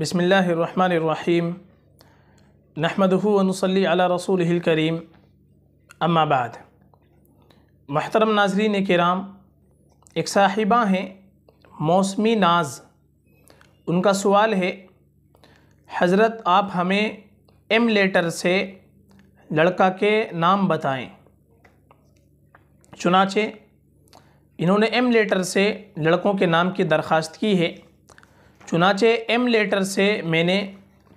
बसमीम नहमदूनसली रसूल करीम अम्माबाद महतरम नाजरीन कराम एक साहिबा हैं मौसमी नाज उनका सवाल है हज़रत आप हमें एम लेटर से लड़का के नाम बताएं चुनाचे इन्होंने एम लेटर से लड़कों के नाम की दरख्वास्त की है चुनाचे एम लेटर से मैंने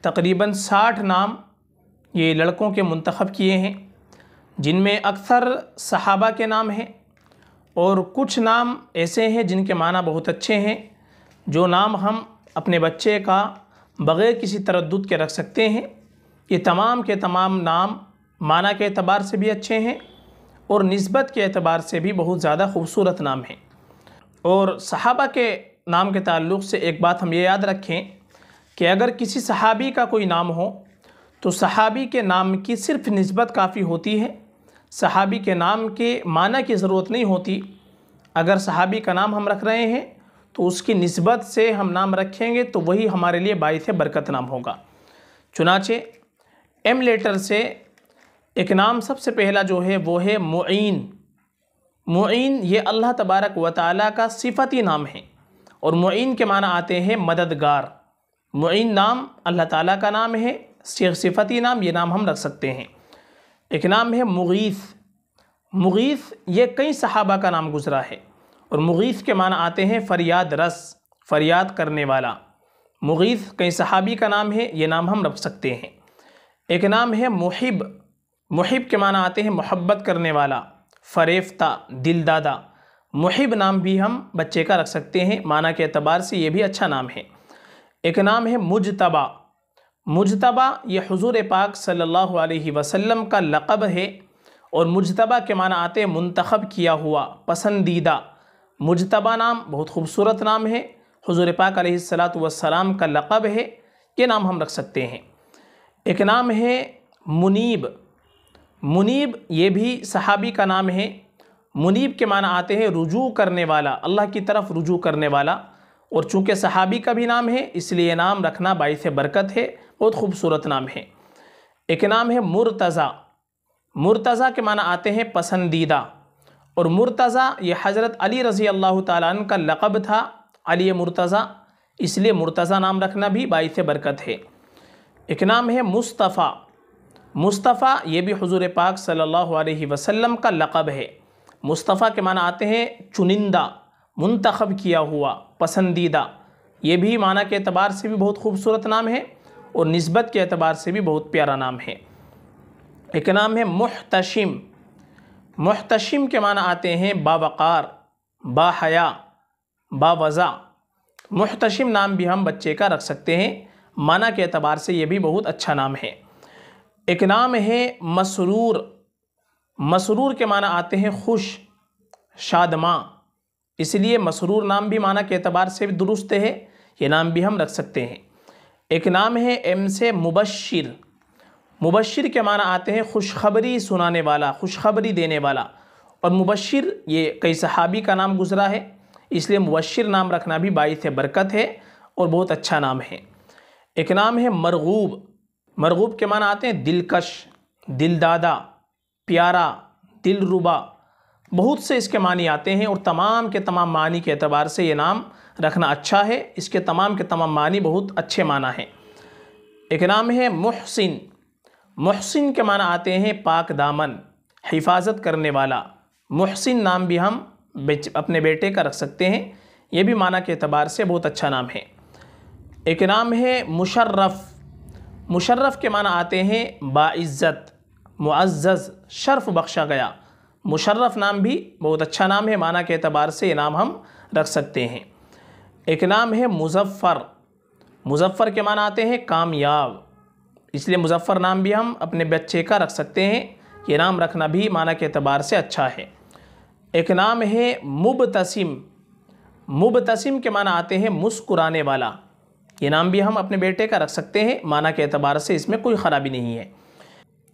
तकरीबन साठ नाम ये लड़कों के मंतखब किए हैं जिनमें अक्सर सहाबा के नाम हैं और कुछ नाम ऐसे हैं जिनके माना बहुत अच्छे हैं जो नाम हम अपने बच्चे का बग़ैर किसी तरद के रख सकते हैं ये तमाम के तमाम नाम माना के अतबार से भी अच्छे हैं और नस्बत के अतबार से भी बहुत ज़्यादा खूबसूरत नाम हैं और सहाबा के नाम के ताल्लुक से एक बात हम ये याद रखें कि अगर किसी सहाबी का कोई नाम हो तो सहाबी के नाम की सिर्फ नस्बत काफ़ी होती है सहाबी के नाम के माना की ज़रूरत नहीं होती अगर सहाबी का नाम हम रख रहे हैं तो उसकी नस्बत से हम नाम रखेंगे तो वही हमारे लिए बायस बरकत नाम होगा चुनाचे एम लेटर से एक नाम सबसे पहला जो है वो है मुइन मुइन ये अल्लाह तबारक व ताली का सिफती नाम है और मुइन के माना आते हैं मददगार मुइन नाम अल्लाह ताला का नाम है सिफती नाम ये नाम हम रख सकते हैं एक नाम है मुगीस मुगीस ये कई सहाबा का नाम गुजरा है और मुगीस के माना आते हैं फरियाद रस फरियाद करने वाला मुगीस कई सहाबी का नाम है ये नाम हम रख सकते हैं एक नाम है मुहिब मुहिब के माना आते हैं मोहब्बत करने वाला फरेफ्ता दिलदादा मुहिब नाम भी हम बच्चे का रख सकते हैं माना के अतबार से ये भी अच्छा नाम है एक नाम है मुजतबा मुजतबा ये हुजूर पाक सल्लल्लाहु अलैहि वसल्लम का लक़ब है और मुजतबा के माना आते हैं मुंतखब किया हुआ पसंदीदा मुजतबा नाम बहुत खूबसूरत नाम है हुजूर पाक सलात वसलाम का लक़ब है ये नाम हम रख सकते हैं एक नाम है मुनीब मुनीब ये भी सहाबी का नाम है मुनीब के माना आते हैं रुजू करने वाला अल्लाह की तरफ रुजू करने वाला और चूँकि सहाबी का भी नाम है इसलिए नाम रखना बाईस बरकत है बहुत खूबसूरत नाम है एक नाम है मुर्तज़ा मुर्तज़ा के माना आते हैं पसंदीदा और मुर्तज़ा ये हज़रत अली रज़ी अल्लाह तकब का लक़ब था अली मुर्तज़ा इसलिए मुर्तज़ा नाम रखना भी बाईस बरकत है एक नाम है मुस्तफ़ा मुस्तफ़ा ये भी हजूर पाक सल्ला वसलम का लक़ब है मुस्तफ़ा के माना आते हैं चुनिंदा मुंतखब किया हुआ पसंदीदा ये भी माना के अतबार से भी बहुत खूबसूरत नाम है और नस्बत के अतबार से भी बहुत प्यारा नाम है एक नाम है मुहतशिम मुहतशिम के माना आते हैं बावक़ार बाहया बावज़ा मुहतशिम नाम भी हम बच्चे का रख सकते हैं माना के अतबार से ये भी बहुत अच्छा नाम है एक नाम है मसरूर मसरूर के माना आते हैं खुश शादमा इसलिए मसरूर नाम भी माना के अतबार से भी दुरुस्त है ये नाम भी हम रख सकते हैं एक नाम है एम से मुबशर मुबशर के माना आते हैं खुशखबरी सुनाने वाला खुशखबरी देने वाला और मुबशर ये कई सहाबी का नाम गुजरा है इसलिए मुबशर नाम रखना भी बाईस बरकत है और बहुत अच्छा नाम है एक नाम है मरगूब मरगूब के माना आते हैं दिलकश दिलदादा प्यारा दिलरुबा बहुत से इसके मानी आते हैं और तमाम के तमाम मानी के अतबार से ये नाम रखना अच्छा है इसके तमाम के तमाम मानी बहुत अच्छे माना है एक नाम है महसिन महसिन के माना आते हैं पाक दामन हिफाजत करने वाला महसिन नाम भी हम अपने बेटे का रख सकते हैं ये भी माना के अतबार से बहुत अच्छा नाम है एक नाम है मुशर्रफ़ मुशर्रफ़ के माना आते हैं बाइज़्ज़त मुआज़ शर्फ बख्शा गया मुशर्रफ नाम भी बहुत अच्छा नाम है माना के अतबार से ये नाम हम रख सकते हैं एक नाम है मुजफ़्फ़र मुजफ़्फ़र के माना आते हैं कामयाब इसलिए मुजफ़्फ़र नाम भी हम अपने बच्चे का रख सकते हैं ये नाम रखना भी माना के अतबार से अच्छा है एक नाम है मुबतसिम मुबतसिम के माना आते हैं मुस्कुराने वाला ये नाम भी हम अपने बेटे का रख सकते हैं माना के अतबार से इसमें कोई ख़राबी नहीं है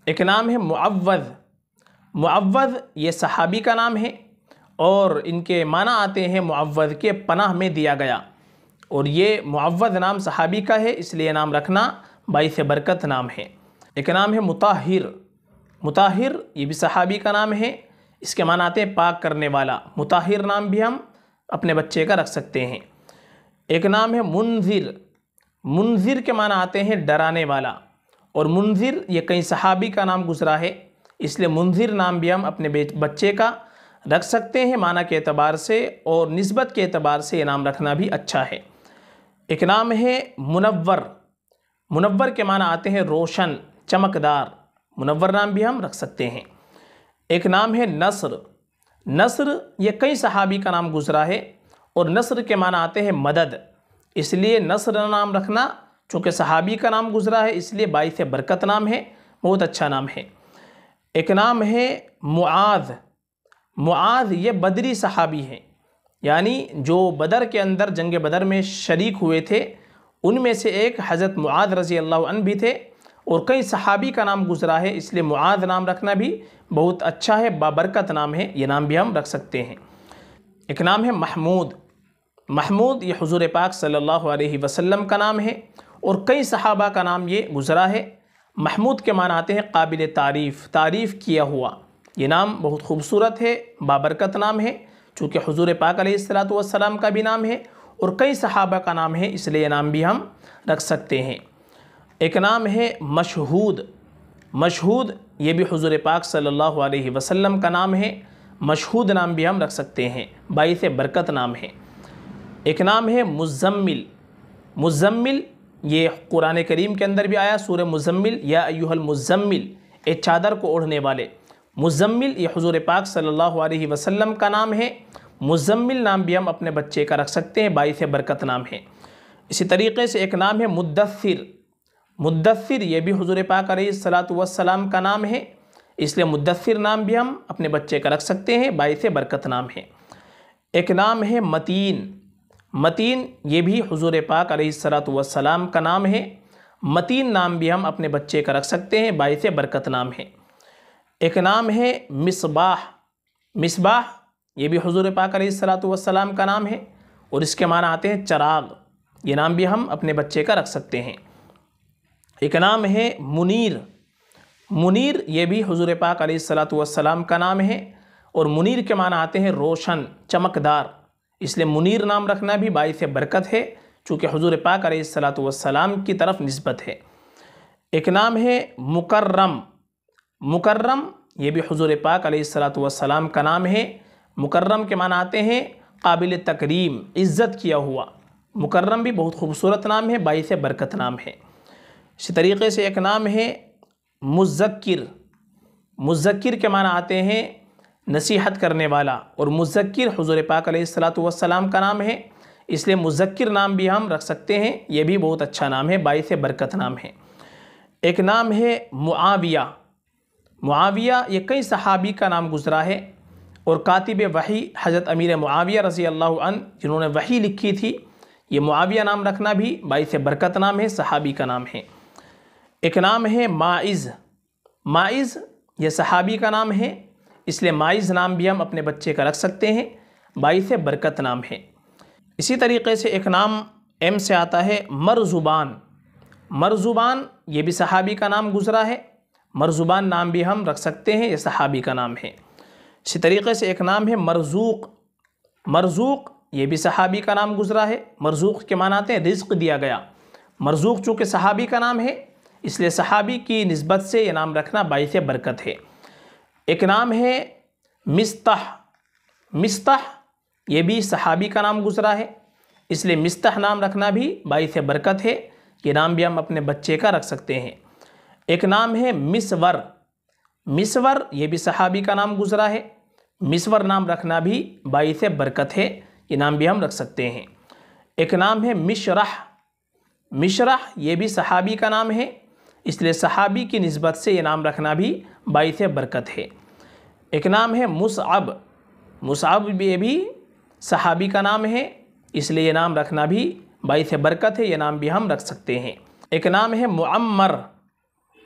एक नाम है मुआवज़ मुआवज़ ये सहाबी का नाम है और इनके माना आते हैं मुआवज़ के पनाह में दिया गया और ये मुआवज़ नाम सहाबी का है इसलिए नाम रखना बाईस बरकत नाम है एक नाम है मुताहिर मुताहिर ये भी सहाबी का नाम है इसके माना आते हैं पाक करने वाला मुताहिर नाम भी हम अपने बच्चे का रख सकते हैं एक नाम है मुनजिर मुनजिर के माना आते हैं डराने वाला और मुनजिर ये कई सहाबी का नाम गुजरा है इसलिए मुनजिर नाम भी हम अपने बच्चे का रख सकते हैं माना के अतबार से और नस्बत के अतबार से ये नाम रखना भी अच्छा है एक नाम है मुनवर मुनवर के माना आते हैं रोशन चमकदार मुनवर नाम भी हम रख सकते हैं एक नाम है नसर नसर ये कई सहाबी का नाम गुजरा है और नसर के माना आते हैं मदद इसलिए नसर नाम रखना चूँकि सहाबी का नाम गुजरा है इसलिए बाईस बरकत नाम है बहुत अच्छा नाम है एक नाम है मुआद मुआद ये बदरी सहाबी हैं यानी जो बदर के अंदर जंग बदर में शरीक हुए थे उनमें से एक हज़रत मुआद रज़ी अल्लाह भी थे और कई सहाबी का नाम गुजरा है इसलिए मुआद नाम रखना भी बहुत अच्छा है बाबरकत नाम है ये नाम भी हम रख सकते हैं एक नाम है महमूद महमूद ये हजूर पाक सल्लल्लाहु अलैहि वसल्लम का नाम है और कई सहाबा का नाम ये गुज़रा है महमूद के मान आते हैं काबिल तारीफ़ तारीफ़ किया हुआ ये नाम बहुत खूबसूरत है बाबरकत नाम है चूँकि हजूर पाक सलाम का भी नाम है और कई सहाबा का नाम है इसलिए ये नाम भी हम रख सकते हैं एक नाम है मशहूद मशहूद ये भी हजूर पाक सल्ला वसलम का नाम है मशहूद नाम भी हम रख सकते हैं बाईस बरकत नाम है एक नाम है मुजम्मिल मुजम्मिल ये कुरान करीम के अंदर भी आया सूर मुजम्मिल या अयूहल मुजम्मिल ए चादर को ओढ़ने वाले मुजम्मिल ये हजूर पाक सल्लल्लाहु अलैहि वसल्लम का नाम है मुजम्मिल नाम भी हम अपने बच्चे का रख सकते हैं बाईस बरकत नाम है इसी तरीके से एक नाम है मुदसर मुदसर ये भी हजूर पाक सलात वसलाम का नाम है इसलिए मुदसर नाम भी हम अपने बच्चे का रख सकते हैं बाईस बरकत नाम है एक नाम है मतीन मतीन ये भी हजूर पाक सलात वसलाम का नाम है मतीन नाम भी हम अपने बच्चे का रख सकते हैं बायस बरकत नाम है एक नाम है मिसबाह मिसबाह ये भी हुजूर पाक सलात वसलाम का नाम है और इसके माना आते हैं चराग ये नाम भी हम अपने बच्चे का रख सकते हैं एक नाम है मुनीर मुनीर ये भी हजूर पाक सलात वसलाम का नाम है और मुनीर के माना आते हैं रोशन चमकदार इसलिए मुनीर नाम रखना भी बाईस बरकत है चूँकि हजूर पाक सलाम की तरफ नस्बत है एक नाम है मुकर्रम मुकर्रम ये भी हजूर पाक सलाम का नाम है मुकर्रम के माना आते हैं काबिल तकरीम इज़्ज़त किया हुआ मुकर्रम भी बहुत खूबसूरत नाम है बाईस बरकत नाम है इसी तरीके से एक नाम है मुजक्र मुजक्र के माना आते हैं नसीहत करने वाला और मुजक्र हजूर पाक सलाम का नाम है इसलिए मुजक्र नाम भी हम रख सकते हैं ये भी बहुत अच्छा नाम है बाईस बरकत नाम है एक नाम है मुआविया मुआविया ये कई सहाबी का नाम गुज़रा है और कातिब वही हज़रत अमीर मुआविया रज़ी अल्लाह जिन्होंने वही लिखी थी ये मुआविया नाम रखना भी बाईस बरकत नाम है सहाबी का नाम है एक नाम है माइज़ माइज़ ये सहाबी का नाम है इसलिए माइज़ नाम भी हम अपने बच्चे का रख सकते हैं बाईस बरकत नाम है इसी तरीके से एक नाम एम से आता है मरज़ुबान मरज़ुबान ये भी सहाबी का नाम गुज़रा है मरज़ुबान नाम भी हम रख सकते हैं ये सहाबी का नाम है इसी तरीके से एक नाम है मरजूक मरजूक ये भी सहाबी का नाम गुज़रा है मरजूक के मान आते हैं रिज्क दिया गया मरजूक चूँकि सहाबी का नाम है इसलिए सहाबी की नस्बत से ये नाम रखना बाईस बरकत है एक नाम है मिस्तह मिस्तह ये भी सहाबी का नाम गुजरा है इसलिए मिस्तह नाम रखना भी बाईस बरकत है ये नाम भी हम अपने बच्चे का रख सकते हैं एक नाम है मिसवर मिसवर ये भी सहाबी का नाम गुजरा है मिसवर नाम रखना भी बाईस बरकत है ये नाम भी हम रख सकते हैं एक नाम है मिशरह मिशरह ये भी सहाबी का नाम है इसलिए सहाबी की नस्बत से ये नाम रखना भी बाईस बरकत है एक नाम है मुसअब मुसअब ये भी सहाबी का नाम है इसलिए ये नाम रखना भी बाईस बरकत है ये नाम भी हम रख सकते हैं एक नाम है मुअम्मर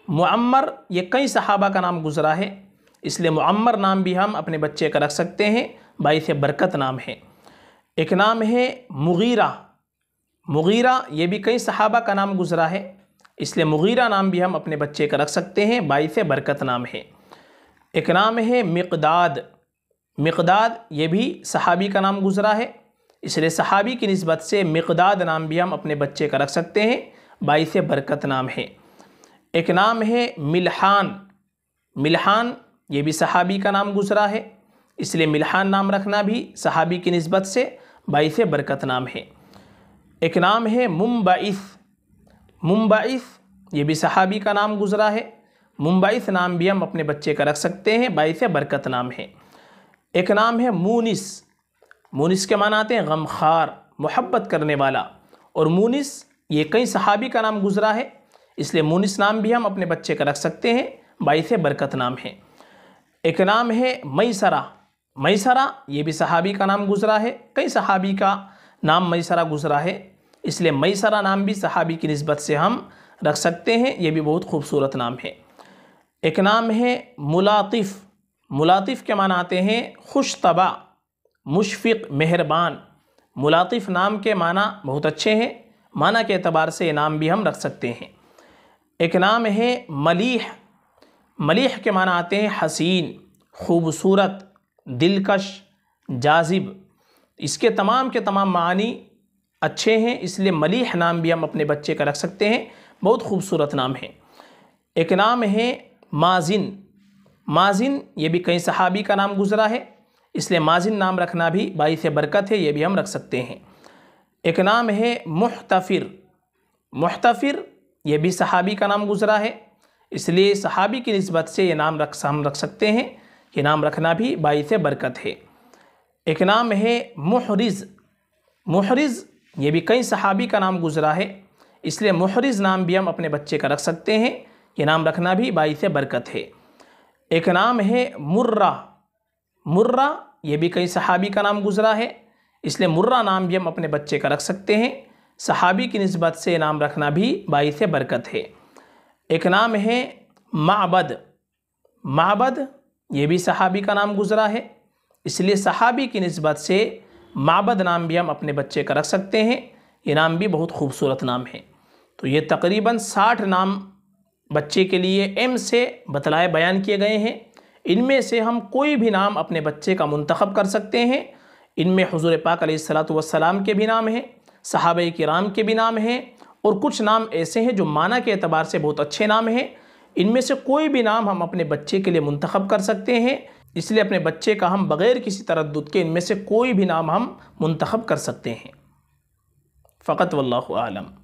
मुअम्मर ये कई सहाबा का नाम गुजरा है इसलिए मुअम्मर नाम भी हम अपने बच्चे का रख सकते हैं बाईस बरकत नाम है एक नाम है मुगीरा मुगीरा ये भी कई सहाबा का नाम गुजरा है इसलिए मुगीरा नाम भी हम अपने बच्चे का रख सकते हैं बाईस बरकत नाम है एक नाम है मकदाद मकदाद ये भी सहाबी का नाम गुजरा है इसलिए सहाबी की नस्बत से मकदाद नाम भी हम अपने बच्चे का रख सकते हैं बाईस बरकत नाम है एक नाम है मिलहान मिलहान ये भी सहाबी का नाम गुजरा है इसलिए मिलहान नाम रखना भी सहाबी की नस्बत से बाईस बरकत नाम है एक नाम है मुमबाइस मुमबाइस ये भी सहाबी का नाम गुजरा है मुंबई से नाम भी हम अपने बच्चे का रख सकते हैं बाईस से बरकत नाम है एक नाम है मूनिस मूनिस के माना आते हैं गमखार मोहब्बत करने वाला और मूनिस ये कई सहाबी का नाम गुजरा है इसलिए मूनिस नाम भी हम अपने बच्चे का रख सकते हैं बाईस से बरकत नाम है एक नाम है मईसरा मईसरा ये भी सहाबी का नाम गुजरा है कई सहाबी का नाम मईसरा गुजरा है इसलिए मईसरा नाम भी सहाबी की नस्बत से हम रख सकते हैं ये भी बहुत खूबसूरत नाम है एक नाम है मुलातिफ़ मुलातिफ़ के माना आते हैं खुश तबा मुशफ़िक मेहरबान मुलातिफ़ नाम के माना बहुत अच्छे हैं माना के अतबार से ये नाम भी हम रख सकते हैं एक नाम है मलीह मलीह के माना आते हैं हसीन खूबसूरत दिलकश जाजिब इसके तमाम के तमाम मानी अच्छे हैं इसलिए मलीह नाम भी हम अपने बच्चे का रख सकते हैं बहुत खूबसूरत नाम है एक नाम है माजिन माजिन ये भी कई सहाबी का नाम गुजरा है इसलिए माजिन नाम रखना भी बाईस बरकत है ये भी हम रख सकते हैं एक नाम है मुहतफिर मुहतफिर ये भी सहाबी का नाम गुजरा है इसलिए सहाबी की नस्बत से ये नाम रख हम रख सकते हैं ये नाम रखना भी बाईस बरकत है एक नाम है महरज़ महरज ये भी कई सहाबी का नाम गुजरा है इसलिए महरज नाम भी हम अपने बच्चे का रख सकते हैं ये नाम रखना भी बाईस बरकत है एक नाम है मुर्रा मुर्रा ये भी कई सहाबी का नाम गुजरा है इसलिए मुर्रा नाम भी हम अपने बच्चे का रख सकते हैं सहाबी की नस्बत से नाम रखना भी बाईस बरकत है एक नाम है माबद माबद ये भी सहाबी का नाम गुजरा है इसलिए सहाबी की नस्बत से माबद नाम भी हम अपने बच्चे का रख सकते हैं ये नाम भी बहुत खूबसूरत नाम है तो ये तकरीबन साठ नाम बच्चे के लिए एम से बतलाए बयान किए गए हैं इनमें से हम कोई भी नाम अपने बच्चे का मंतखब कर सकते हैं इनमें हजूर पाक सलाम के भी नाम हैं सहाब कराम के भी नाम हैं और कुछ नाम ऐसे हैं जो माना के अतबार से बहुत अच्छे नाम हैं इनमें से कोई भी नाम हम अपने बच्चे के लिए मंतखब कर सकते हैं इसलिए अपने बच्चे का हम बग़ैर किसी तरद के इनमें से कोई भी नाम हम मंतखब कर सकते हैं फ़कत वल्लम